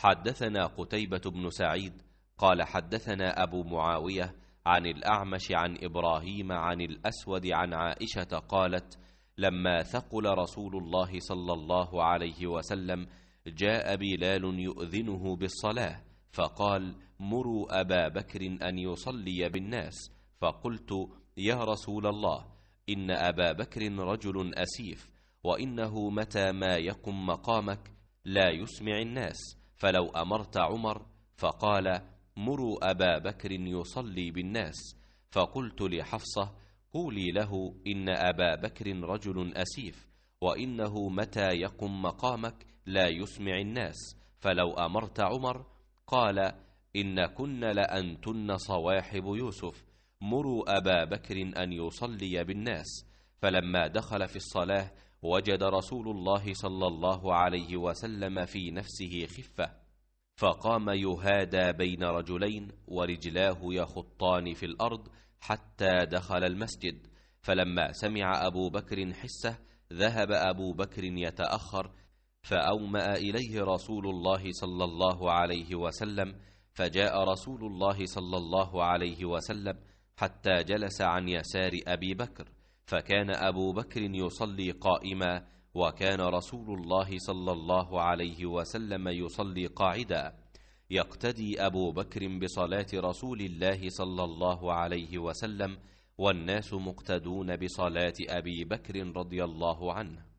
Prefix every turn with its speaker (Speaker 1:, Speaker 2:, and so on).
Speaker 1: حدثنا قتيبة بن سعيد
Speaker 2: قال حدثنا أبو معاوية عن الأعمش عن إبراهيم عن الأسود عن عائشة قالت لما ثقل رسول الله صلى الله عليه وسلم جاء بلال يؤذنه بالصلاة فقال مروا أبا بكر أن يصلي بالناس فقلت يا رسول الله إن أبا بكر رجل أسيف وإنه متى ما يقم مقامك لا يسمع الناس فلو امرت عمر فقال مروا ابا بكر يصلي بالناس فقلت لحفصه قولي له ان ابا بكر رجل اسيف وانه متى يقم مقامك لا يسمع الناس فلو امرت عمر قال ان كن لانتن صواحب يوسف مروا ابا بكر ان يصلي بالناس فلما دخل في الصلاه وجد رسول الله صلى الله عليه وسلم في نفسه خفة فقام يهادى بين رجلين ورجلاه يخطان في الأرض حتى دخل المسجد فلما سمع أبو بكر حسه ذهب أبو بكر يتأخر فأومأ إليه رسول الله صلى الله عليه وسلم فجاء رسول الله صلى الله عليه وسلم حتى جلس عن يسار أبي بكر فكان أبو بكر يصلي قائما وكان رسول الله صلى الله عليه وسلم يصلي قاعدا يقتدي أبو بكر بصلاة رسول الله صلى الله عليه وسلم والناس
Speaker 1: مقتدون بصلاة أبي بكر رضي الله عنه